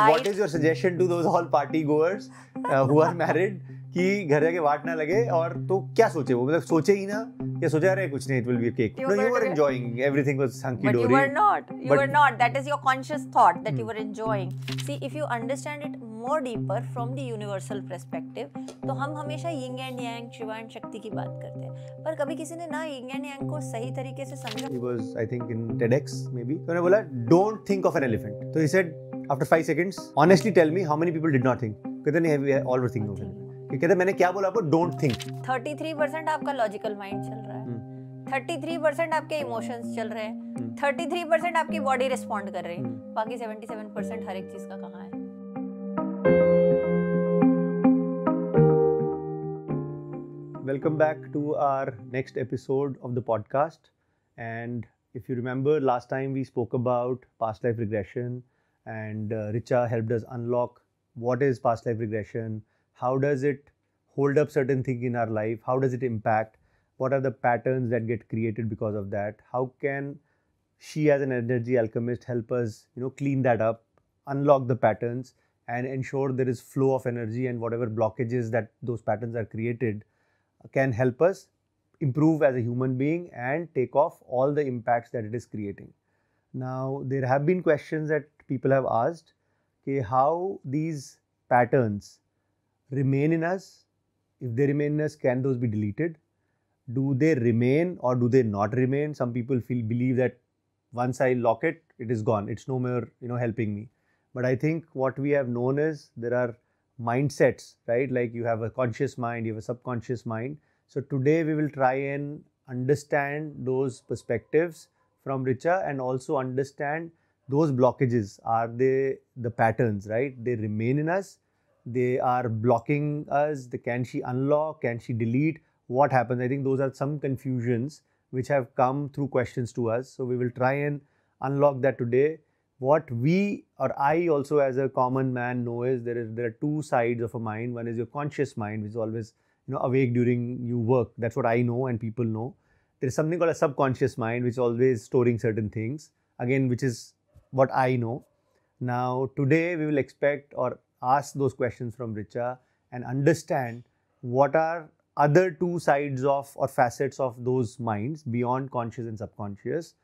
What is your suggestion to those all party goers uh, who are married कि घर जाके वाट ना लगे और तो क्या सोचे वो मतलब सोचे ही ना या सोचा अरे कुछ नहीं it will be cake no you were enjoying everything was hunky dory but you were not you were not that is your conscious thought that you were enjoying see if you understand it more deeper from the universal perspective तो हम हमेशा yin and yang Shiva and Shakti की बात करते हैं पर कभी किसी ने ना यिंग एंड यांग को सही तरीके से समझा he was I think in TEDx maybe तो उन्होंने बोला don't think of an elephant तो he said after five seconds honestly tell me how many people did not think कहते नहीं ऑल वर थिंकिंग कि कहते मैंने क्या बोला आपको डोंट थिंक 33% आपका लॉजिकल माइंड चल रहा है हम्म। hmm. 33% आपके इमोशंस चल रहे हैं थर्टी हम्म। थ्री आपकी बॉडी रिस्पॉन्ड कर रही है हम्म। बाकी 77% हर एक चीज का कहां है welcome back to our next episode of the podcast and if you remember, last time we spoke about past life regression and uh, Richa helped us unlock what is past life regression, how does it hold up certain things in our life, how does it impact, what are the patterns that get created because of that, how can she as an energy alchemist help us you know clean that up, unlock the patterns and ensure there is flow of energy and whatever blockages that those patterns are created uh, can help us improve as a human being and take off all the impacts that it is creating. Now, there have been questions that people have asked okay, how these patterns remain in us. If they remain in us, can those be deleted? Do they remain or do they not remain? Some people feel believe that once I lock it, it is gone. It's no more you know helping me. But I think what we have known is there are mindsets, right? Like you have a conscious mind, you have a subconscious mind. So today we will try and understand those perspectives from Richa and also understand those blockages are they the patterns right they remain in us they are blocking us the, can she unlock can she delete what happens i think those are some confusions which have come through questions to us so we will try and unlock that today what we or i also as a common man know is there is there are two sides of a mind one is your conscious mind which is always you know awake during you work that's what i know and people know there is something called a subconscious mind which is always storing certain things again which is what I know. Now, today we will expect or ask those questions from Richa and understand what are other two sides of or facets of those minds beyond conscious and subconscious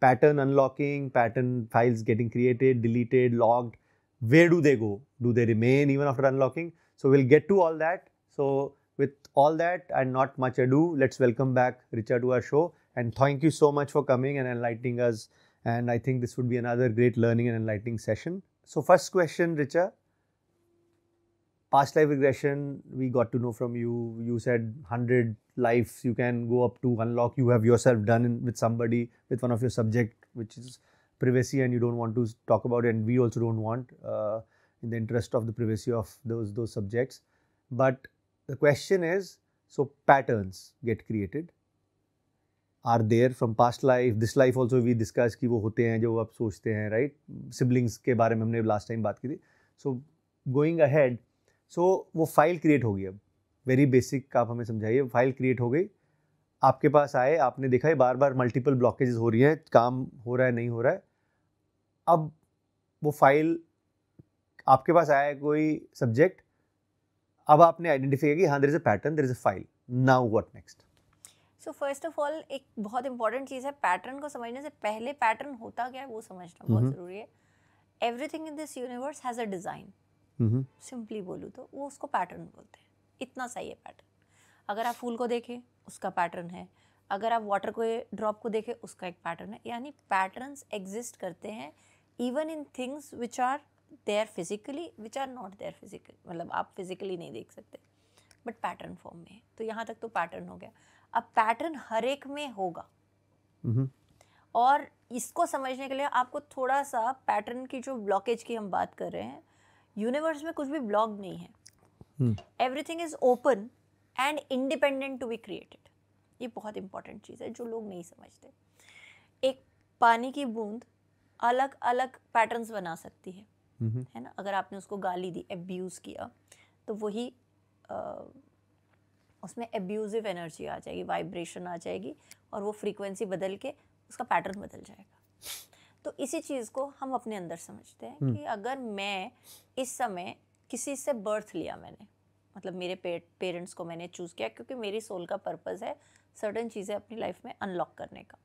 pattern unlocking pattern files getting created deleted logged where do they go do they remain even after unlocking so we'll get to all that so with all that and not much ado let's welcome back richard to our show and thank you so much for coming and enlightening us and I think this would be another great learning and enlightening session. So, first question, Richa. Past life regression, we got to know from you. You said 100 lives you can go up to unlock. You have yourself done in, with somebody, with one of your subject, which is privacy, and you don't want to talk about it. And we also don't want, uh, in the interest of the privacy of those, those subjects. But the question is so patterns get created are there from past life this life also we discuss कि वो होते हैं जो आप सोचते हैं right right? Siblings के बारे में हमने लास्ट टाइम बात की थी सो गोइंग अहेड सो वो फाइल क्रिएट होगी अब वेरी बेसिक आप हमें समझाइए फाइल क्रिएट हो गई आपके पास आए आपने देखा है बार बार मल्टीपल ब्लॉकेज हो रही हैं काम हो रहा है नहीं हो रहा है अब वो फाइल आपके पास आया है कोई सब्जेक्ट अब आपने आइडेंटिफाई किया कि हाँ there is a pattern there is a file now what next so first of all एक बहुत इंपॉर्टेंट चीज़ है पैटर्न को समझने से पहले पैटर्न होता क्या है वो समझना बहुत ज़रूरी है everything in this universe has a design simply बोलूँ तो वो उसको पैटर्न बोलते हैं इतना सही है पैटर्न अगर आप फूल को देखें उसका पैटर्न है अगर आप वाटर को ड्रॉप को देखें उसका एक पैटर्न है यानी पैटर्न्स एग्जिस्ट करते हैं even in things which are there physically which are not there physically मतलब आप फिजिकली नहीं देख सकते बट पैटर्न फॉर्म में है तो यहाँ तक तो पैटर्न हो गया अब पैटर्न हर एक में होगा हम्म। और इसको समझने के लिए आपको थोड़ा सा पैटर्न की जो ब्लॉकेज की हम बात कर रहे हैं यूनिवर्स में कुछ भी ब्लॉक नहीं है everything is open and independent to be created ये बहुत इंपॉर्टेंट चीज़ है जो लोग नहीं समझते एक पानी की बूंद अलग अलग पैटर्न्स बना सकती है हम्म। है ना अगर आपने उसको गाली दी एब्यूज़ किया तो वही उसमें एब्यूज़िव एनर्जी आ जाएगी वाइब्रेशन आ जाएगी और वो फ्रीक्वेंसी बदल के उसका पैटर्न बदल जाएगा तो इसी चीज़ को हम अपने अंदर समझते हैं हम्म। कि अगर मैं इस समय किसी से बर्थ लिया मैंने मतलब मेरे पेरेंट्स को मैंने चूज़ किया क्योंकि मेरी सोल का पर्पज़ है सर्टन चीज़ें अपनी लाइफ में अनलॉक करने का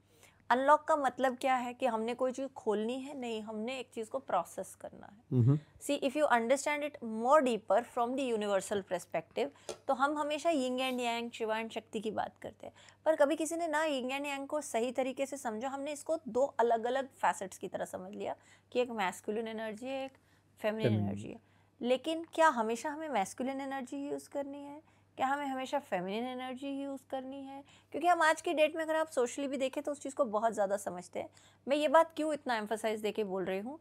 अनलॉक का मतलब क्या है कि हमने कोई चीज़ खोलनी है नहीं हमने एक चीज़ को प्रोसेस करना है see if you understand it more deeper from the universal perspective तो हम हमेशा yin and yang Shiva and Shakti की बात करते हैं पर कभी किसी ने ना यिंग एंड यांग को सही तरीके से समझा हमने इसको दो अलग अलग फैसेट्स की तरह समझ लिया कि एक मैस्कुलिन एनर्जी है एक फेमिन एनर्जी है लेकिन क्या हमेशा हमें मैस्कुलिन एनर्जी यूज़ करनी है क्या हमें हमेशा फेमिनिन एनर्जी ही यूज़ करनी है क्योंकि हम आज की डेट में अगर आप सोशली भी देखें तो उस चीज़ को बहुत ज़्यादा समझते हैं मैं ये बात क्यों इतना एम्फोसाइज दे के बोल रही हूँ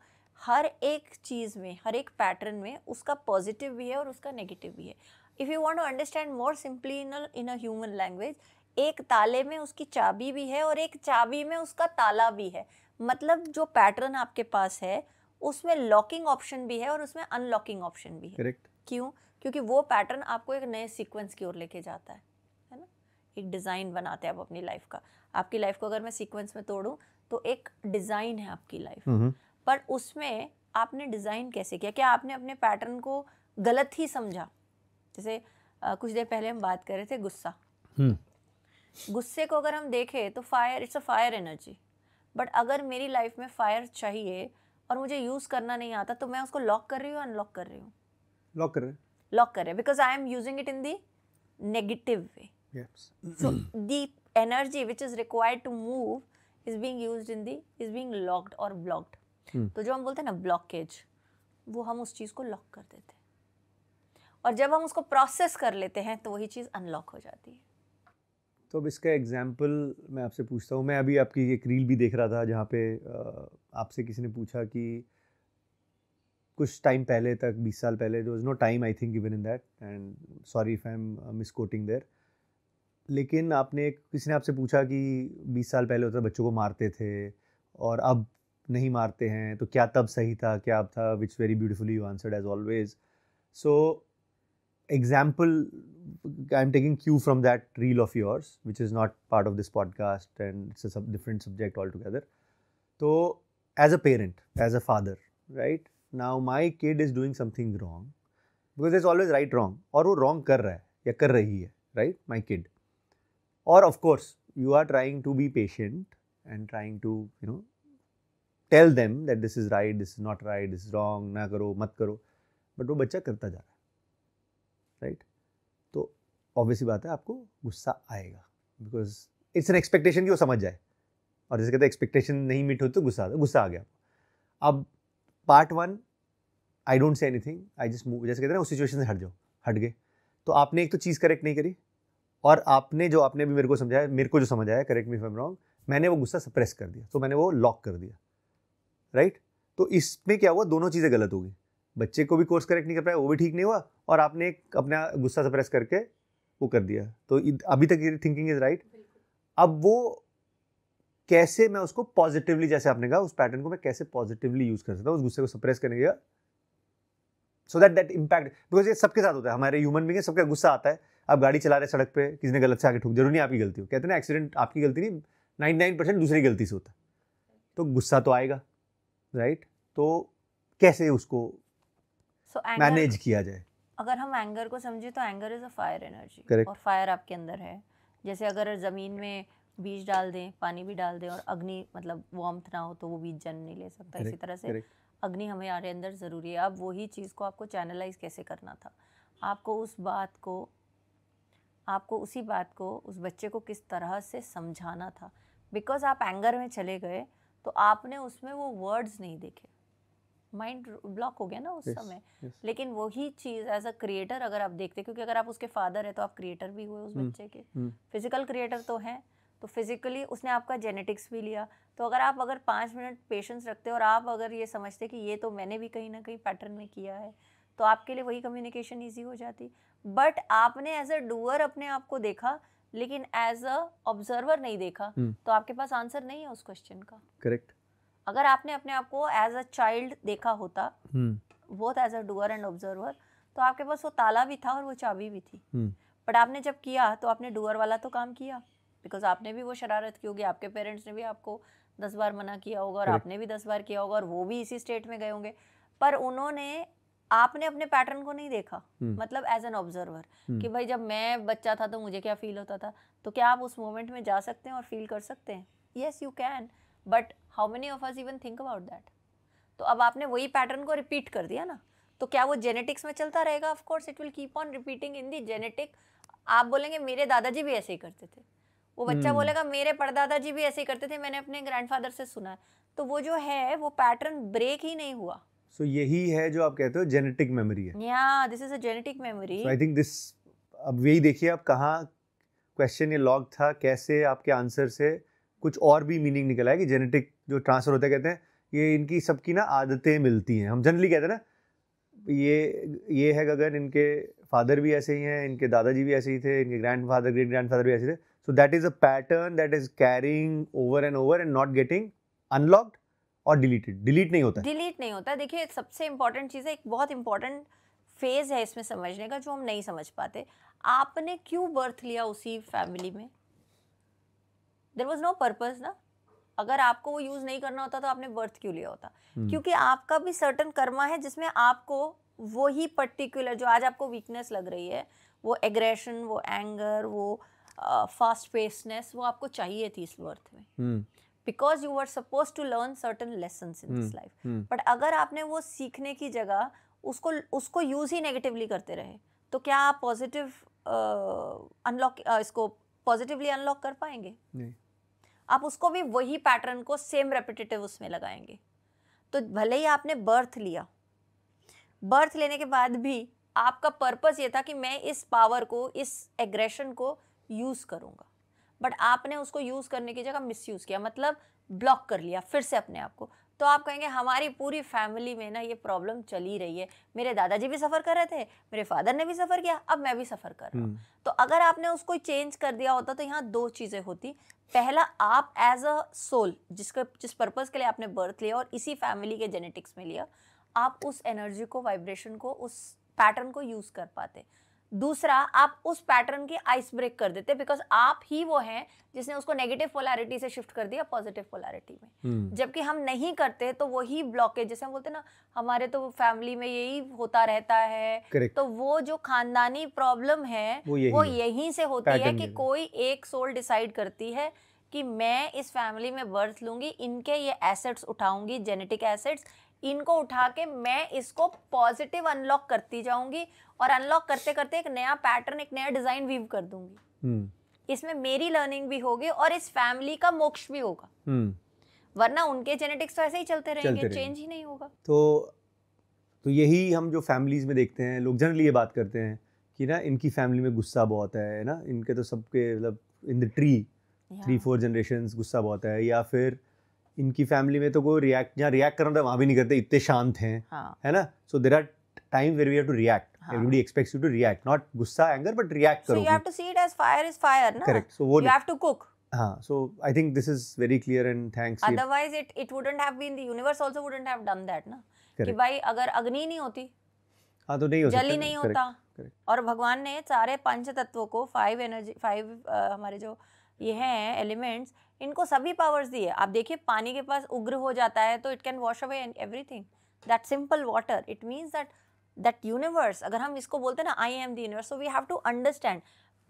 हर एक चीज़ में हर एक पैटर्न में उसका पॉजिटिव भी है और उसका नेगेटिव भी है if you want to understand more simply in in a human language एक ताले में उसकी चाबी भी है और एक चाबी में उसका ताला भी है मतलब जो पैटर्न आपके पास है उसमें लॉकिंग ऑप्शन भी है और उसमें अनलॉकिंग ऑप्शन भी है क्यों क्योंकि वो पैटर्न आपको एक नए सीक्वेंस की ओर लेके जाता है है ना एक डिज़ाइन बनाते हैं आप अपनी लाइफ का आपकी लाइफ को अगर मैं सीक्वेंस में तोड़ूँ तो एक डिज़ाइन है आपकी लाइफ हम्म, हम्म। पर उसमें आपने डिज़ाइन कैसे किया क्या आपने अपने पैटर्न को गलत ही समझा जैसे आ, कुछ देर पहले हम बात कर रहे थे गुस्सा हम्म। गुस्से को अगर हम देखें तो fire it's a fire energy but अगर मेरी लाइफ में फायर चाहिए और मुझे यूज़ करना नहीं आता तो मैं उसको लॉक कर रही हूँ अनलॉक कर रही हूँ लॉक कर रही लॉक कर रहे हैं because I am using it in the negative way so the energy which is required to move is being use in the is being locked और ब्लॉक्ड तो जो हम बोलते हैं ना ब्लॉकेज वो हम उस चीज़ को लॉक कर देते हैं और जब हम उसको प्रोसेस कर लेते हैं तो वही चीज़ अनलॉक हो जाती है तो अब इसका एग्जाम्पल मैं आपसे पूछता हूँ मैं अभी आपकी एक रील भी देख रहा था जहाँ पे आपसे किसी ने पूछा कि कुछ टाइम पहले तक बीस साल पहले दो is no time I think given in that and sorry if I am misquoting there लेकिन आपने किसी ने आपसे पूछा कि बीस साल पहले होता बच्चों को मारते थे और अब नहीं मारते हैं तो क्या तब सही था क्या अब था which very beautifully you answered as always so example I am taking cue from that reel of yours which is not part of this podcast and it's different subject all together तो as a parent as a father right now my kid is doing something wrong because is always right wrong और वो wrong कर रहा है या कर रही है राइट माई किड और of course you are trying to be patient and trying to you know tell them that this is right this is not right this is wrong ना करो मत करो बट वो बच्चा करता जा रहा है राइट right? तो ऑब्वियसली बात है आपको गुस्सा आएगा बिकॉज इट्स एन एक्सपेक्टेशन की वो समझ जाए और जैसे कहते हैं एक्सपेक्टेशन नहीं मीट होती तो गुस्सा आता गुस्सा आ गया अब part one I don't say anything I just move जैसे कहते हैं उस सिचुएशन से हट जाओ हट गए तो आपने एक तो चीज़ करेक्ट नहीं करी और आपने जो आपने भी मेरे को समझाया मेरे को जो समझाया करेक्ट मी एम रॉन्ग मैंने वो गुस्सा सप्रेस कर दिया तो मैंने वो लॉक कर दिया राइट तो इसमें क्या हुआ दोनों चीज़ें गलत हो गई बच्चे को भी कोर्स करेक्ट नहीं कर पाया वो भी ठीक नहीं हुआ और आपने एक अपना गुस्सा सप्रेस करके वो कर दिया तो अभी तक ये थिंकिंग इज़ राइट अब वो कैसे मैं उसको पॉजिटिवली जैसे आपने कहा उस पैटर्न को मैं कैसे पॉजिटिवली यूज कर सकता हूँ उस गुस्से को सप्रेस करने का so that that impact because ये सबके साथ होता है हमारे ह्यूमन बींग सबका गुस्सा आता है आप गाड़ी चला रहे हैं सड़क पे किसी ने गलत से आगे ठोक जरूर नहीं आपकी गलती हो कहते ना एक्सीडेंट आपकी गलती नहीं नाइन्टी नाइन परसेंट दूसरी गलती से होता है तो गुस्सा तो आएगा राइट तो कैसे उसको मैनेज so, किया जाए अगर हम एंगर को समझे तो anger is a fire energy और फायर आपके अंदर है जैसे अगर जमीन में बीज डाल दें पानी भी डाल दें और अग्नि मतलब वार्म्थ ना हो तो वो बीज जन्म नहीं ले सकता इसी तरह से अग्नि हमारे अंदर ज़रूरी है अब वही चीज़ को आपको चैनलाइज कैसे करना था आपको उस बात को आपको उसी बात को उस बच्चे को किस तरह से समझाना था बिकॉज आप एंगर में चले गए तो आपने उसमें वो वर्ड्स नहीं देखे माइंड ब्लॉक हो गया ना उस yes, समय yes. लेकिन वही चीज़ एज अ क्रिएटर अगर आप देखते क्योंकि अगर आप उसके फादर है तो आप क्रिएटर भी हुए उस हम्म, बच्चे के फिजिकल हम्म। क्रिएटर तो हैं तो फिज़िकली उसने आपका जेनेटिक्स भी लिया तो अगर आप अगर पाँच मिनट पेशेंस रखते हो और आप अगर ये समझते कि ये तो मैंने भी कहीं ना कहीं पैटर्न में किया है तो आपके लिए वही कम्युनिकेशन ईजी हो जाती बट आपने एज अ डूअर अपने आप को देखा लेकिन एज अ ऑब्जर्वर नहीं देखा हम्म। तो आपके पास आंसर नहीं है उस क्वेश्चन का करेक्ट अगर आपने अपने आप को एज अ चाइल्ड देखा होता वो as a doer and observer तो आपके पास वो ताला भी था और वो चाबी भी थी बट हम्म। आपने जब किया तो आपने डूअर वाला तो काम किया बिकॉज आपने भी वो शरारत की होगी आपके पेरेंट्स ने भी आपको दस बार मना किया होगा और आपने भी दस बार किया होगा और वो भी इसी स्टेट में गए होंगे पर उन्होंने आपने अपने पैटर्न को नहीं देखा हम्म। मतलब एज एन ऑब्जर्वर कि भाई जब मैं बच्चा था तो मुझे क्या फील होता था तो क्या आप उस मोमेंट में जा सकते हैं और फील कर सकते हैं yes you can but how many of us even think about that तो अब आपने वही पैटर्न को रिपीट कर दिया ना तो क्या वो जेनेटिक्स में चलता रहेगा of course it will keep on repeating in the genetic आप बोलेंगे मेरे दादाजी भी ऐसे ही करते थे वो बच्चा हम्म। बोलेगा मेरे परदादा जी भी ऐसे ही करते थे मैंने अपने ग्रैंडफादर से सुना तो वो जो है वो पैटर्न ब्रेक ही नहीं हुआ सो so, यही है जो आप कहते हो जेनेटिक मेमोरी है या this is a genetic memory I think this अब यही देखिए आप कहाँ क्वेश्चन ये लॉग था कैसे आपके आंसर से कुछ और भी मीनिंग निकल आया कि जेनेटिक जो ट्रांसफर होता है कहते हैं ये इनकी सबकी ना आदतें मिलती हैं हम जनरली कहते हैं ना ये ये है गगन इनके फादर भी ऐसे ही हैं इनके दादाजी भी ऐसे ही थे इनके grandfather great grandfather भी ऐसे थे So that is a pattern that is carrying over and over and not getting unlocked और डिलीटेड डिलीट नहीं होता delete nahi hota dekhiye sabse important cheez hai ek bahut important phase hai isme samajhne ka jo hum nahi samajh pate aapne क्यों birth liya usi family mein there was no purpose na अगर आपको वो use नहीं करना होता तो आपने birth क्यों लिया होता hmm. क्योंकि आपका भी सर्टन कर्मा है जिसमें आपको वो ही पर्टिकुलर जो आज आपको वीकनेस लग रही है वो एग्रेशन वो एंगर वो फास्ट पेसनेस वो आपको चाहिए थी इस वर्थ में because you are suppose to learn certain lesson in this life but अगर आपने वो सीखने की जगह उसको उसको यूज ही नेगेटिवली करते रहे तो क्या आप पॉजिटिव अनलॉक इसको पॉजिटिवली अनलॉक कर पाएंगे नहीं आप उसको भी वही पैटर्न को सेम रेपिटेटिव उसमें लगाएंगे तो भले ही आपने बर्थ लिया बर्थ लेने के बाद भी आपका पर्पस ये था कि मैं इस पावर को इस एग्रेशन को यूज़ करूँगा बट आपने उसको यूज़ करने की जगह मिस यूज़ किया मतलब ब्लॉक कर लिया फिर से अपने आप को तो आप कहेंगे हमारी पूरी फैमिली में ना ये प्रॉब्लम चली रही है मेरे दादाजी भी सफ़र कर रहे थे मेरे फादर ने भी सफ़र किया अब मैं भी सफ़र कर रहा हूँ हम्म। तो अगर आपने उसको चेंज कर दिया होता तो यहाँ दो चीज़ें होती पहला आप एज अ सोल जिसके जिस पर्पज़ के लिए आपने बर्थ लिया और इसी फैमिली के जेनेटिक्स में लिया आप उस एनर्जी को वाइब्रेशन को उस पैटर्न को यूज़ कर पाते दूसरा आप उस पैटर्न की आइस ब्रेक कर देते बिकॉज आप ही वो हैं जिसने उसको नेगेटिव पोलैरिटी से शिफ्ट कर दिया पॉजिटिव पोलैरिटी में हम्म। जबकि हम नहीं करते तो वही ब्लॉकेज जैसे हम बोलते ना हमारे तो फैमिली में यही होता रहता है Correct. तो वो जो खानदानी प्रॉब्लम है वो यही, वो यहीं से होती है कि कोई एक सोल डिसाइड करती है कि मैं इस फैमिली में बर्थ लूंगी इनके ये एसेट्स उठाऊंगी जेनेटिक एसेट्स इनको उठा के मैं इसको पॉजिटिव अनलॉक करती जाऊंगी और अनलॉक करते करते एक नया पैटर्न एक नया डिजाइन वीव कर दूंगी हम्म। इसमें मेरी लर्निंग भी होगी और इस फैमिली का मोक्ष भी होगा हम्म। वरना उनके जेनेटिक्स तो ऐसे ही चलते रहेंगे चेंज ही नहीं होगा तो तो यही हम जो फैमिलीज में देखते हैं लोग जनरली ये बात करते हैं कि ना इनकी फैमिली में गुस्सा बहुत है ना इनके तो सबके मतलब in the tree three four generation गुस्सा बहुत है या फिर इनकी फैमिली में तो कोई रिएक्ट जहाँ रिएक्ट करना था वहाँ भी नहीं करते इतने शांत हैं हाँ। है ना so there are time where we have to react everybody expects you to react not गुस्सा एंगर बट रिएक्ट करो you have to see it as fire is fire ना correct so you have to cook हाँ so I think this is very clear and thanks otherwise it it wouldn't have been the universe also wouldn't have done that ना कि भाई अगर अग्नि नहीं होती हाँ तो नहीं हो जल ही नहीं होता और भगवान ने सारे पंच तत्वों को फाइव एनर्जी फाइव हमारे जो ये हैं एलिमेंट्स इनको सभी पावर्स दिए आप देखिए पानी के पास उग्र हो जाता है तो it can wash away and everything that simple water it means that that universe अगर हम इसको बोलते हैं ना I am the universe so we have to understand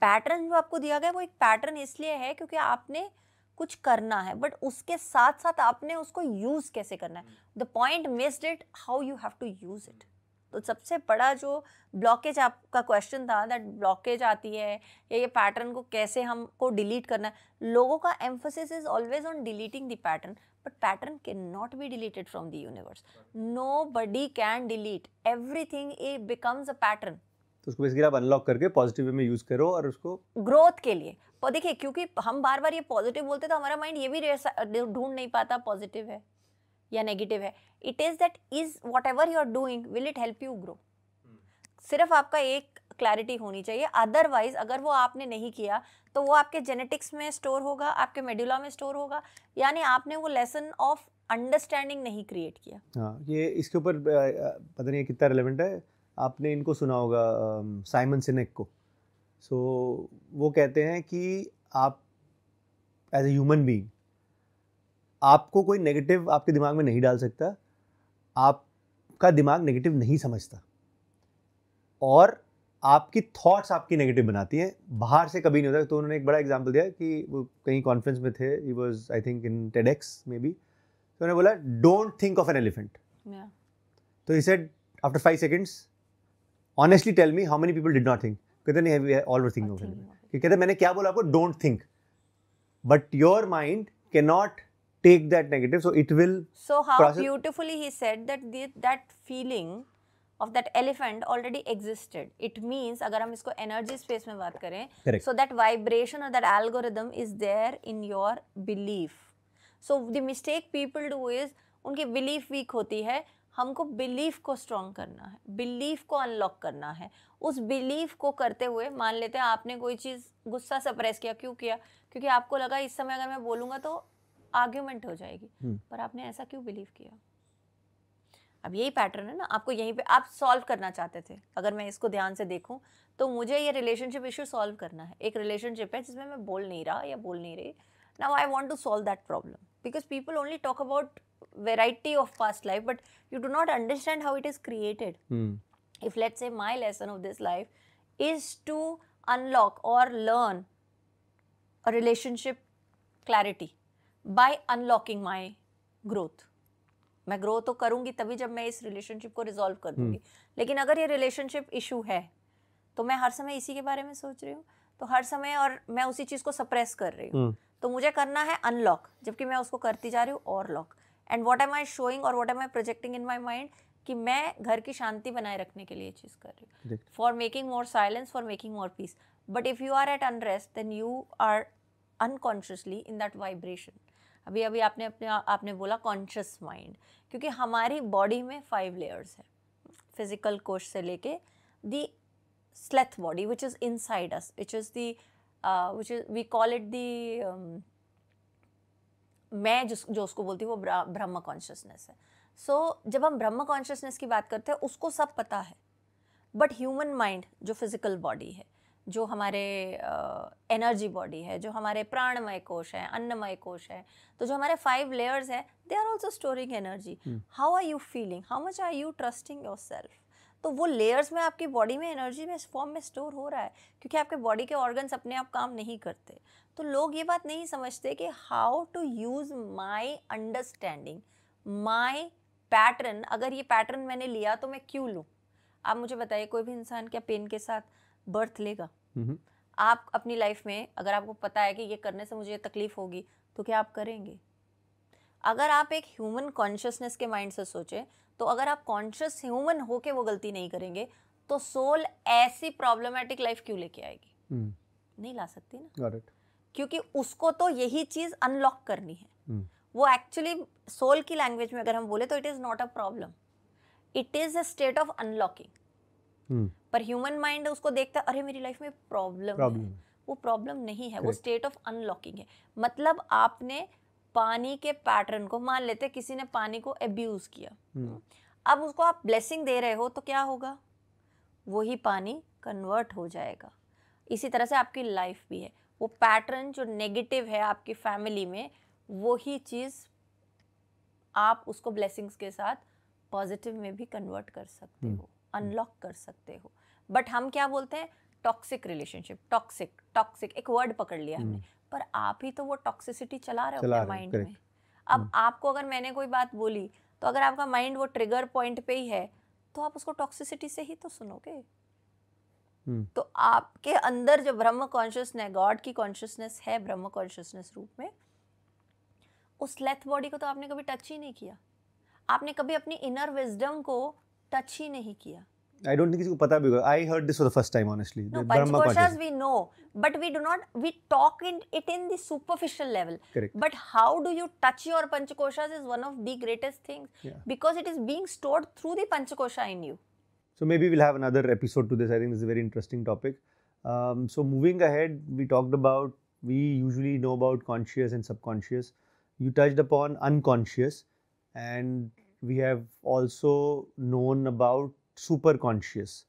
pattern जो आपको दिया गया वो एक पैटर्न इसलिए है क्योंकि आपने कुछ करना है बट उसके साथ साथ आपने उसको यूज़ कैसे करना है the point missed it how you have to use it तो सबसे बड़ा जो ब्लॉकेज आपका क्वेश्चन था दैट ब्लॉकेज आती है या ये पैटर्न को कैसे हमको डिलीट करना है लोगों का emphasis is always on deleting the pattern but pattern can not be deleted from the universe nobody can delete everything a becomes a pattern तो उसको बेसिकली आप अनलॉक करके पॉजिटिव वे में use करो और उसको growth के लिए देखिए क्योंकि हम बार बार ये पॉजिटिव बोलते तो हमारा माइंड ये भी ढूंढ नहीं पाता पॉजिटिव है या नेगेटिव है it is that is whatever you are doing will it help you grow सिर्फ आपका एक क्लैरिटी होनी चाहिए अदरवाइज अगर वो आपने नहीं किया तो वो आपके जेनेटिक्स में स्टोर होगा आपके मेड्यूला में स्टोर होगा यानी आपने वो लेसन ऑफ अंडरस्टैंडिंग नहीं क्रिएट किया हाँ ये इसके ऊपर पता नहीं कितना रिलेवेंट है आपने इनको सुना होगा साइमन सिनेक को सो so, वो कहते हैं कि आप एज ए ह्यूमन बींग आपको कोई नेगेटिव आपके दिमाग में नहीं डाल सकता आपका दिमाग नेगेटिव नहीं समझता और आपकी थॉट्स आपकी नेगेटिव बनाती हैं बाहर से कभी नहीं होता तो उन्होंने एक बड़ा एग्जाम्पल दिया कि वो कहीं कॉन्फ्रेंस में थे he was I think in TEDx maybe तो उन्होंने बोला don't think of an elephant तो he said after five seconds honestly tell me how many people did not think कहते नहीं ऑल वर ऑफ एलिफेंट कहते मैंने क्या बोला आपको don't think but your mind can not take that negative so it will so how process. beautifully he said that the, that feeling of that elephant already existed it means agar hum isko energy space mein baat kare Correct. so that vibration or that algorithm is there in your belief so the mistake people do is उनकी belief weak होती है हमको belief को strong करना है belief को unlock करना है उस बिलीफ को करते हुए मान लेते हैं आपने कोई चीज़ गुस्सा सप्रेस किया क्यों किया क्योंकि आपको लगा इस समय अगर मैं बोलूँगा तो आर्ग्यूमेंट हो जाएगी हम्म। पर आपने ऐसा क्यों बिलीव किया अब यही पैटर्न है ना आपको यहीं पे आप सॉल्व करना चाहते थे अगर मैं इसको ध्यान से देखूं तो मुझे ये रिलेशनशिप इशू सॉल्व करना है एक रिलेशनशिप है जिसमें मैं बोल नहीं रहा या बोल नहीं रही now I want to solve that problem because people only talk about variety of past life but you do not understand how it is created if let say my lesson of this life is to unlock और learn relationship clarity by unlocking my growth मैं grow तो करूंगी तभी जब मैं इस relationship को resolve कर दूंगी हम्म। लेकिन अगर ये रिलेशनशिप इशू है तो मैं हर समय इसी के बारे में सोच रही हूँ तो हर समय और मैं उसी चीज़ को सप्रेस कर रही हूँ हम्म। तो मुझे करना है अनलॉक जबकि मैं उसको करती जा रही हूँ और lock and what am I showing और what am I projecting in my mind कि मैं घर की शांति बनाए रखने के लिए चीज़ कर रही हूँ for making more silence for making more peace but if you are at unrest then you are unconsciously in that vibration अभी अभी आपने अपने आपने बोला कॉन्शियस माइंड क्योंकि हमारी बॉडी में फाइव लेयर्स है फिजिकल कोश से लेके दी स्लेथ body which is inside us which is the which is we call it the मैं जिस जो उसको बोलती हूँ वो ब्रह्म कॉन्शियसनेस है सो so, जब हम ब्रह्म कॉन्शियसनेस की बात करते हैं उसको सब पता है बट ह्यूमन माइंड जो फिज़िकल बॉडी है जो हमारे एनर्जी बॉडी है जो हमारे प्राणमय कोश है अन्नमय कोश है तो जो हमारे फाइव लेयर्स है they are also storing energy how are you feeling how much are you trusting yourself तो वो लेयर्स में आपकी बॉडी में एनर्जी में इस फॉर्म में स्टोर हो रहा है क्योंकि आपके बॉडी के ऑर्गन्स अपने आप काम नहीं करते तो लोग ये बात नहीं समझते कि how to use my understanding my pattern अगर ये पैटर्न मैंने लिया तो मैं क्यों लूँ आप मुझे बताइए कोई भी इंसान क्या पेन के साथ बर्थ लेगा हम्म। आप अपनी लाइफ में अगर आपको पता है कि ये करने से मुझे तकलीफ होगी तो क्या आप करेंगे अगर आप एक ह्यूमन कॉन्शियसनेस के माइंड से सोचें तो अगर आप कॉन्शियस ह्यूमन होके वो गलती नहीं करेंगे तो सोल ऐसी प्रॉब्लमेटिक लाइफ क्यों लेके आएगी hmm. नहीं ला सकती ना क्योंकि उसको तो यही चीज अनलॉक करनी है hmm. वो एक्चुअली सोल की लैंग्वेज में अगर हम बोले तो it is not a problem it is a state of unlocking hmm. पर ह्यूमन माइंड उसको देखता है अरे मेरी लाइफ में प्रॉब्लम वो प्रॉब्लम नहीं है वो स्टेट ऑफ अनलॉकिंग है मतलब आपने पानी के पैटर्न को मान लेते किसी ने पानी को एब्यूज किया हम्म। अब उसको आप ब्लेसिंग दे रहे हो तो क्या होगा वही पानी कन्वर्ट हो जाएगा इसी तरह से आपकी लाइफ भी है वो पैटर्न जो नेगेटिव है आपकी फैमिली में वही चीज़ आप उसको ब्लेसिंग्स के साथ पॉजिटिव में भी कन्वर्ट कर सकते हम्म। हो hmm. अनलॉक कर सकते हो बट हम क्या बोलते हैं टॉक्सिक रिलेशनशिप टॉक्सिक टॉक्सिक एक वर्ड पकड़ लिया हमने हम्म। पर आप ही तो वो टॉक्सिसिटी चला रहे हो अपने माइंड में अब हम्म। आपको अगर मैंने कोई बात बोली तो अगर आपका माइंड वो ट्रिगर पॉइंट पे ही है तो आप उसको टॉक्सिसिटी से ही तो सुनोगे हम्म। तो आपके अंदर जो ब्रह्म कॉन्शियसनेस गॉड की कॉन्शियसनेस है ब्रह्म कॉन्शियसनेस रूप में उस लेथ बॉडी को तो आपने कभी टच ही नहीं किया आपने कभी अपनी इनर विजडम को टच ही नहीं किया I don't think किसी को पता भी होगा. I heard this for the first time honestly. No, Panchkoshas we know, but we do not we talk in it in the superficial level. Correct. But how do you touch your Panchkoshas is one of the greatest things yeah. because it is being stored through the Panchkosha in you. So maybe we'll have another episode to this. I think this is a very interesting topic. Um, so moving ahead, we talked about we usually know about conscious and subconscious. You touched upon unconscious, and we have also known about super conscious.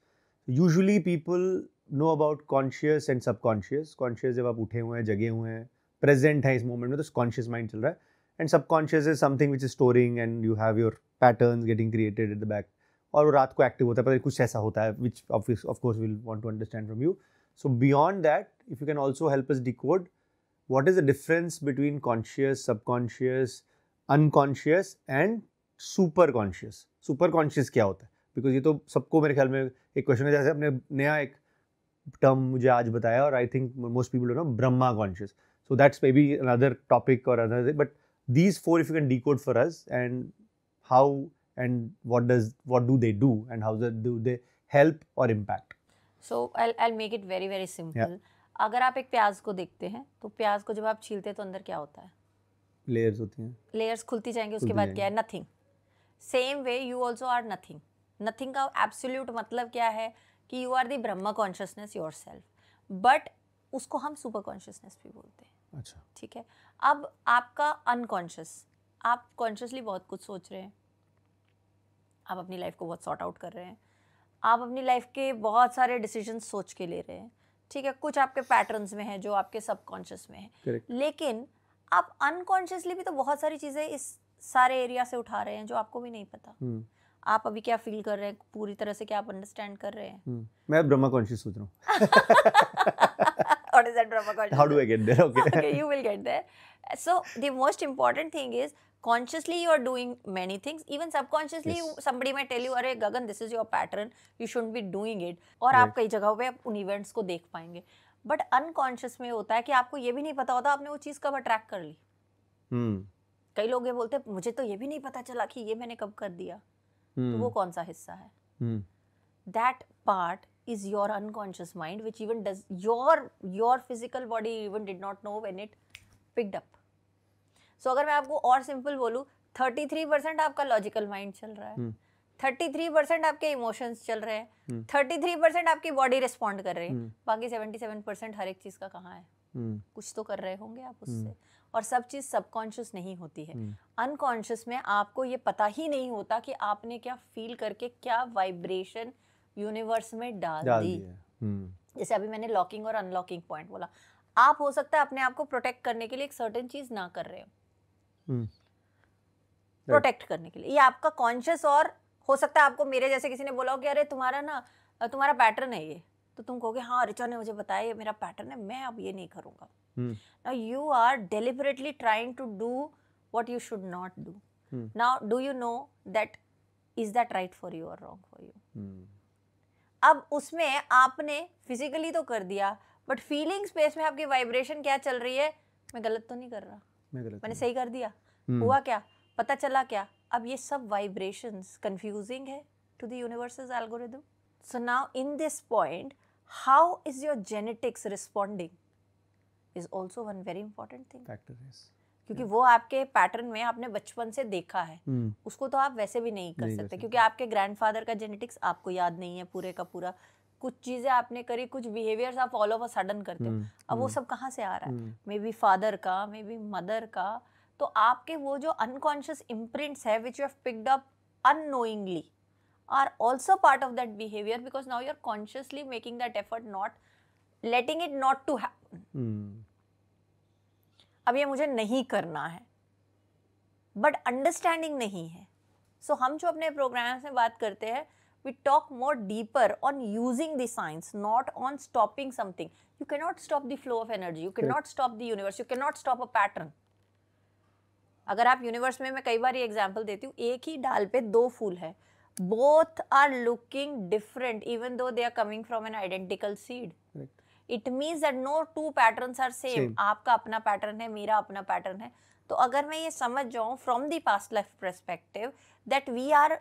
Usually people know about conscious and subconscious. Conscious जब आप उठे हुए हैं जगे हुए हैं present है इस मोमेंट में तो कॉन्शियस माइंड चल रहा है and subconscious is something which is storing and you have your pattern getting created at the back और वो रात को एक्टिव होता है पर कुछ ऐसा होता है which of course will want to understand from you so beyond that if you can also help us decode what is the difference between conscious subconscious unconscious and super conscious super conscious क्या होता है because ये तो सबको मेरे ख्याल में एक क्वेश्चन है जैसे आपने नया एक टर्म मुझे आज बताया और I think most people know Brahma conscious so that's maybe another topic और another but these four if you can डी for us and how and what does what do they do and how do they help or impact so i'll i'll make it very very simple yeah. अगर आप एक प्याज को देखते हैं तो प्याज को जब आप छीलते हैं तो अंदर क्या होता है लेयर्स होती हैं लेयर्स खुलती जाएंगी उसके बाद क्या है nothing same way you also are nothing nothing का एब्सोल्यूट मतलब क्या है कि you are the Brahma consciousness yourself but उसको हम सुपर कॉन्शियसनेस भी बोलते हैं अच्छा ठीक है अब आपका अनकॉन्शियस आप कॉन्शियसली बहुत कुछ सोच रहे हैं आप अपनी लाइफ को बहुत सॉर्ट आउट कर रहे हैं आप अपनी लाइफ के बहुत सारे डिसीजन सोच के ले रहे हैं ठीक है कुछ आपके पैटर्न्स में है जो आपके सबकॉन्शियस में है लेकिन आप अनकॉन्शियसली भी तो बहुत सारी चीज़ें इस सारे एरिया से उठा रहे हैं जो आपको भी नहीं पता हम्म। आप अभी क्या फील कर रहे हैं पूरी तरह से क्या आप अंडरस्टैंड कर रहे हैं हम्म। मैं ब्रह्मा कॉन्शियस सोच रहा हूँ बट अनकॉन्शियस में होता है कि आपको ये भी नहीं पता होता आपने वो चीज कब अट्रैक्ट कर ली हम्म। कई लोग ये बोलते हैं मुझे तो ये भी नहीं पता चला कि ये मैंने कब कर दिया hmm. तो वो हम्म। कौन सा हिस्सा है that part is your unconscious mind which even does your your physical body even did not know when it picked up so अगर मैं आपको और सिंपल बोलूँ थर्टी थ्री परसेंट आपका लॉजिकल माइंड चल रहा है थर्टी थ्री परसेंट आपके इमोशंस चल रहे हैं थर्टी थ्री परसेंट आपकी बॉडी रिस्पॉन्ड कर रही है हम्म। बाकी सेवेंटी सेवन परसेंट हर एक चीज का कहाँ है हम्म। कुछ तो कर रहे होंगे आप उससे और सब चीज़ सबकॉन्शियस नहीं होती है अनकॉन्शियस हम्म। में आपको ये पता ही नहीं होता कि आपने क्या फील करके क्या वाइब्रेशन यूनिवर्स में डाल, डाल दी, हम्म। जैसे अभी मैंने लॉकिंग और अनलॉकिंग पॉइंट बोला आप हो सकता है अपने आप को प्रोटेक्ट करने के लिए एक सर्टेन चीज ना कर रहे हो प्रोटेक्ट हम्म। करने के लिए ये आपका कॉन्शियस और हो सकता है आपको मेरे जैसे किसी ने बोला हो कि अरे तुम्हारा ना तुम्हारा पैटर्न है ये तो तुम कहोगे हाँ रिचा ने मुझे बताया ये मेरा पैटर्न है मैं अब ये नहीं करूंगा Hmm. Now you are deliberately trying to do what you should not do. Hmm. Now, do you know that is that right for you or wrong for you? Hmm. अब उसमें आपने फिजिकली तो कर दिया बट फीलिंग स्पेस में आपकी vibration क्या चल रही है मैं गलत तो नहीं कर रहा मैं गलत मैंने सही कर दिया hmm. हुआ क्या पता चला क्या अब ये सब वाइब्रेशंस कंफ्यूजिंग है to the universe's algorithm so now in this point how is your genetics responding is also one very important thing क्योंकि yeah. वो आपके पैटर्न में आपने बचपन से देखा है hmm. उसको तो आप वैसे भी नहीं कर नहीं सकते क्योंकि आपके ग्रैंडफादर का जेनेटिक्स आपको याद नहीं है पूरे का पूरा कुछ चीज़ें आपने करी कुछ बिहेवियर्स आप ऑल ओवर सडन करते हो hmm. अब hmm. वो सब कहाँ से आ रहा है मे बी फादर का मे बी मदर का तो आपके वो जो अनकॉन्शियस इम्प्रिंट्स है which you picked up unknowingly are also part of that behaviour because now you are consciously making that effort not letting it not to hmm. अब ये मुझे नहीं करना है बट अंडरस्टैंडिंग नहीं है सो so, हम जो अपने प्रोग्राम्स में बात करते हैं we talk more deeper on using the science not on stopping something you can not stop the flow of energy you can not stop the universe you can not stop a pattern अगर आप universe में मैं कई बार ये example देती हूँ एक ही डाल पे दो फूल है both are looking different even though they are coming from an identical seed it means that no two pattern are same आपका अपना पैटर्न है मेरा अपना पैटर्न है तो अगर मैं ये समझ जाऊँ from the past life perspective that we are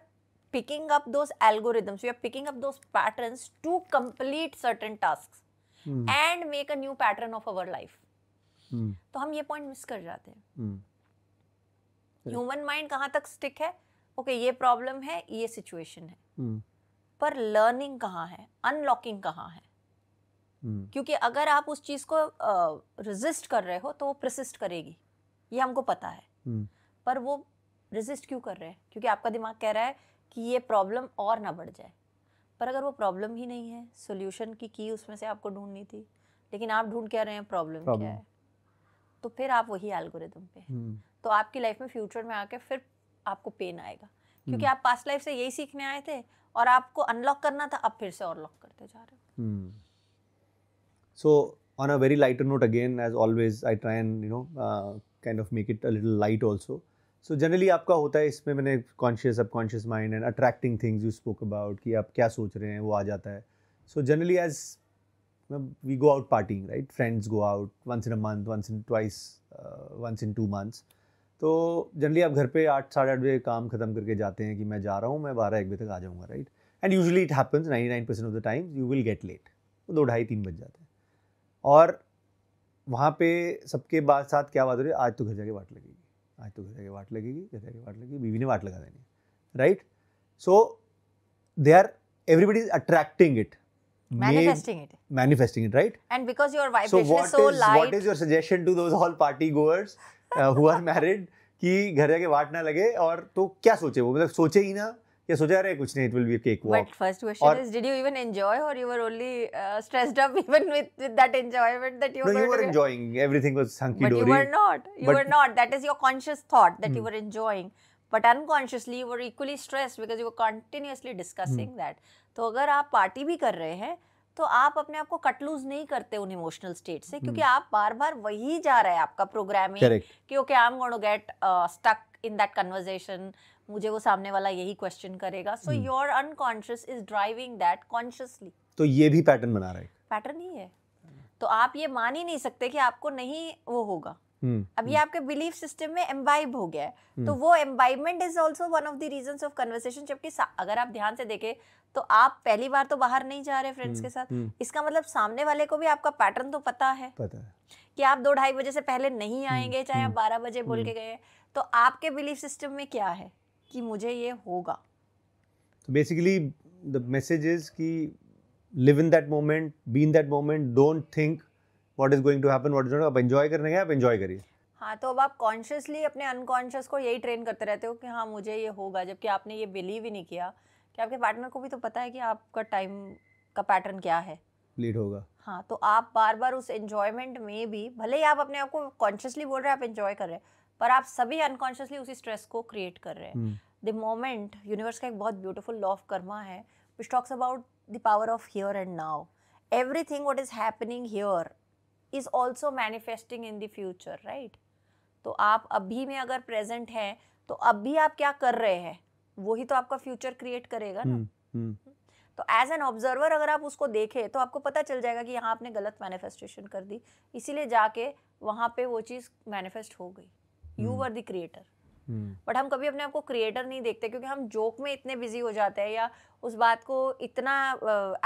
picking up those algorithms we are picking up those patterns to complete certain task and make a new pattern of our life तो हम ये पॉइंट मिस कर जाते हैं human hmm. Mind कहाँ तक stick है okay ये प्रॉब्लम है ये सिचुएशन है hmm. पर लर्निंग कहाँ है अनलॉकिंग कहाँ है हम्म। क्योंकि अगर आप उस चीज़ को रेजिस्ट कर रहे हो तो वो प्रसिस्ट करेगी ये हमको पता है हम्म। पर वो रेजिस्ट क्यों कर रहे हैं क्योंकि आपका दिमाग कह रहा है कि ये प्रॉब्लम और ना बढ़ जाए पर अगर वो प्रॉब्लम ही नहीं है सोल्यूशन की की उसमें से आपको ढूंढनी थी लेकिन आप ढूंढ क्या रहे हैं प्रॉब्लम क्या है तो फिर आप वही एल्गोरिदम पे हम्म। तो आपकी लाइफ में फ्यूचर में आके फिर आपको पेन आएगा क्योंकि आप पास्ट लाइफ से यही सीखने आए थे और आपको अनलॉक करना था अब फिर से और लॉक करते जा रहे हो So on a very lighter note again, as always, I try and you know uh, kind of make it a little light also. So generally आपका होता है इसमें मैंने conscious subconscious mind and attracting things you spoke about कि आप क्या सोच रहे हैं वो आ जाता है so generally as we go out partying right friends go out once in a month once in twice once in two months तो जनरली आप घर पे आठ साढ़े आठ बजे काम खत्म करके जाते हैं कि मैं जा रहा हूँ मैं बारह एक बजे तक आ जाऊँगा right and usually it happens ninety nine percent of the time you will get late दो ढाई तीन बज जाते हैं और वहाँ पे सबके बाद साथ क्या बात हो रही है आज तो घर जाके वाट लगेगी आज तो घर जाके वाट लगेगी घर जाके वाट लगेगी बीवी ने वाट लगा देनी right so they are everybody is attracting it manifesting it manifesting it right and because your vibration is so light is what is your suggestion to those all party goers who are married कि घर जाके वाट ना लगे और तो क्या सोचे वो मतलब सोचे ही ना ये सोचा रहे कुछ नहीं it will be cake walk but first question is did you even enjoy or you were only stressed up even with with that enjoyment that you were you were enjoying everything was hunky dory but you were not you were not that is your conscious thought that you were enjoying but unconsciously you were equally stressed because you were continuously discussing that तो अगर आप party भी कर रहे हैं तो आप अपने आप को कट लूज नहीं करते उन इमोशनल स्टेट से क्योंकि hmm. आप बार बार वही जा रहे हैं आपका प्रोग्रामिंग कि I am going to get stuck in that conversation मुझे वो सामने वाला यही क्वेश्चन करेगा so your unconscious is driving that consciously तो ये भी पैटर्न बना रहा है पैटर्न ही है तो आप ये मान ही नहीं सकते कि आपको नहीं वो होगा Hmm. अब hmm. आपके बिलीफ सिस्टम में एम्बाइब हो गया है hmm. तो वो imbibement is also one of the reason of conversation जबकि अगर आप ध्यान से देखें तो आप पहली बार तो बाहर नहीं जा रहे फ्रेंड्स के साथ इसका मतलब सामने वाले को भी आपका पैटर्न तो पता है पता है कि आप दो ढाई बजे से पहले नहीं आएंगे चाहे आप बारह बजे बोल के गए तो आपके बिलीफ सिस्टम में क्या है कि मुझे ये होगा तो बेसिकली द मैसेज इज कि live in that moment be in that moment don't think what is going to happen what is not आप एंजॉय करने गए आप एंजॉय करिए हाँ तो अब आप कॉन्शियसली अपने अनकॉन्शियस को यही ट्रेन करते रहते हो कि हाँ मुझे ये होगा जबकि आपने ये बिलीव ही नहीं किया कि आपके पार्टनर को भी तो पता है कि आपका टाइम का पैटर्न क्या है लेट होगा हाँ तो आप बार बार उस एंजॉयमेंट में भी भले ही आप अपने आप को कॉन्शियसली बोल रहे हैं आप एंजॉय कर रहे हैं पर आप सभी अनकॉन्शियसली उसी स्ट्रेस को क्रिएट कर रहे हैं द मोमेंट यूनिवर्स का एक बहुत ब्यूटीफुल लॉ ऑफ कर्मा है which talks about the power of here and now everything what is happening here is also manifesting in the future right तो आप अभी में अगर प्रेजेंट हैं तो अभी आप क्या कर रहे हैं वही तो आपका फ्यूचर क्रिएट करेगा ना हम्म, हम्म। तो एज एन ऑब्जर्वर अगर आप उसको देखें तो आपको पता चल जाएगा कि यहाँ आपने गलत मैनिफेस्टेशन कर दी इसीलिए जाके वहाँ पे वो चीज़ मैनिफेस्ट हो गई you are the creator but हम कभी अपने आप को क्रिएटर नहीं देखते क्योंकि हम जोक में इतने बिजी हो जाते हैं या उस बात को इतना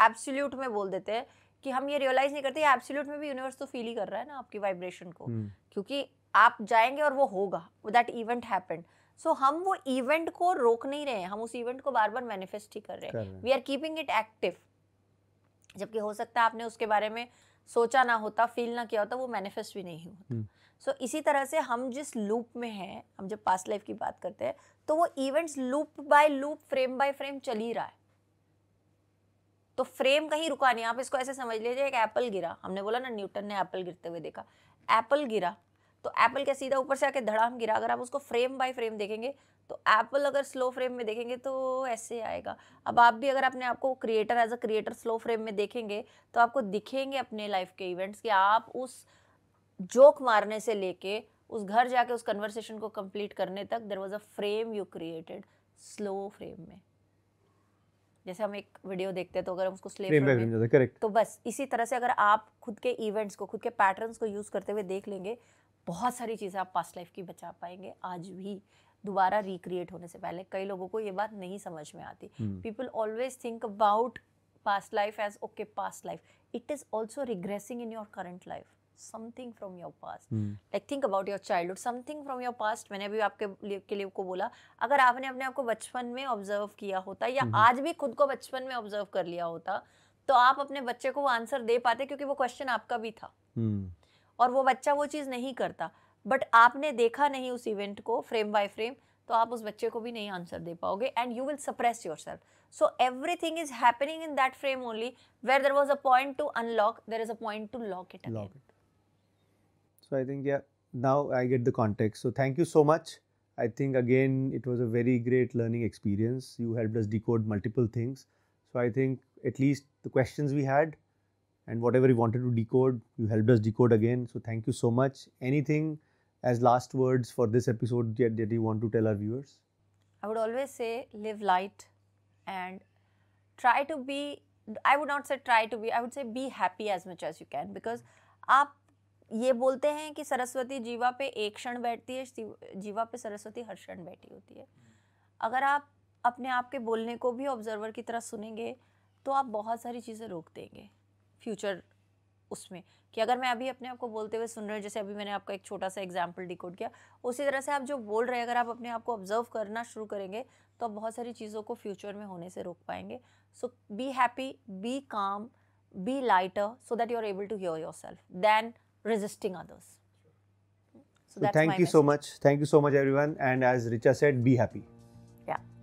एब्सोल्यूट uh, में बोल देते हैं कि हम ये रियलाइज नहीं करते एब्सोल्यूट में भी यूनिवर्स तो फील ही कर रहा है ना आपकी वाइब्रेशन को hmm. क्योंकि आप जाएंगे और वो होगा दैट इवेंट हैपेंड सो हम वो इवेंट को रोक नहीं रहे हैं हम उस इवेंट को बार बार मैनिफेस्ट ही कर रहे हैं we are keeping it active जबकि हो सकता है आपने उसके बारे में सोचा ना होता फील ना किया होता वो मैनिफेस्ट भी नहीं होता सो हम्म। so, इसी तरह से हम जिस लूप में हैं हम जब पास्ट लाइफ की बात करते हैं तो वो events loop by loop frame by frame चल ही रहा है तो फ्रेम कहीं रुका नहीं आप इसको ऐसे समझ लीजिए एक एप्पल गिरा हमने बोला ना न्यूटन ने एप्पल गिरते हुए देखा एप्पल गिरा तो एप्पल क्या सीधा ऊपर से आके धड़ाम गिरा अगर आप उसको फ्रेम बाय फ्रेम देखेंगे तो एप्पल अगर स्लो फ्रेम में देखेंगे तो ऐसे आएगा अब आप भी अगर अपने आपको creator as a creator slow frame में देखेंगे तो आपको दिखेंगे अपने लाइफ के इवेंट्स कि आप उस जोक मारने से लेके उस घर जाके उस कन्वर्सेशन को कंप्लीट करने तक there was a frame you created slow frame में जैसे हम एक वीडियो देखते हैं तो अगर हम उसको स्लेव फ्रेम में तो बस इसी तरह से अगर आप खुद के इवेंट्स को खुद के पैटर्न्स को यूज़ करते हुए देख लेंगे बहुत सारी चीज़ें आप पास्ट लाइफ की बचा पाएंगे आज भी दोबारा रिक्रिएट होने से पहले कई लोगों को ये बात नहीं समझ में आती people always think about past life as okay past life it is also regressing in your current life something from your past like think about your childhood something from your past मैंने अभी आपके लिए के लिए को बोला अगर आपने अपने आप को बचपन में ऑब्जर्व किया होता या hmm. आज भी खुद को बचपन में ऑब्जर्व कर लिया होता तो आप अपने बच्चे को वो आंसर दे पाते क्योंकि वो क्वेश्चन आपका भी था hmm. और वो बच्चा वो चीज़ नहीं करता बट आपने देखा नहीं उस इवेंट को फ्रेम बाय फ्रेम तो आप उस बच्चे को भी नहीं आंसर दे पाओगे and you will suppress yourself so everything is happening in that frame only where there was a point to unlock there is a point to lock it lock it so I think now I get the context so thank you so much I think again it was a very great learning experience you help decode multiple things so I think at least the question we had and whatever you wanted to decode, you helped us decode again. So thank you so much. Anything as last words for this episode that, that you want to tell our viewers? I would always say live light and try to be, I would not say try to be, I would say be happy as much as you can because आप ये बोलते हैं कि सरस्वती जीवा पे एक क्षण बैठती है जीवा पे सरस्वती हर क्षण बैठी होती है अगर आप अपने आप के बोलने को भी ऑब्जर्वर की तरह सुनेंगे तो आप बहुत सारी चीज़ें रोक देंगे फ्यूचर उसमें कि अगर मैं अभी अपने आप को बोलते हुए सुन रहे जैसे अभी मैंने आपका एक छोटा सा एग्जाम्पल डिकोड किया उसी तरह से आप जो बोल रहे हैं अगर आप अपने आप को ऑब्जर्व करना शुरू करेंगे तो आप बहुत सारी चीज़ों को फ्यूचर में होने से रोक पाएंगे so be happy be calm be lighter so that you are able to hear yourself then resisting others So, so thank you message. so much. Thank you so much, everyone. And as Richa said, be happy. Yeah.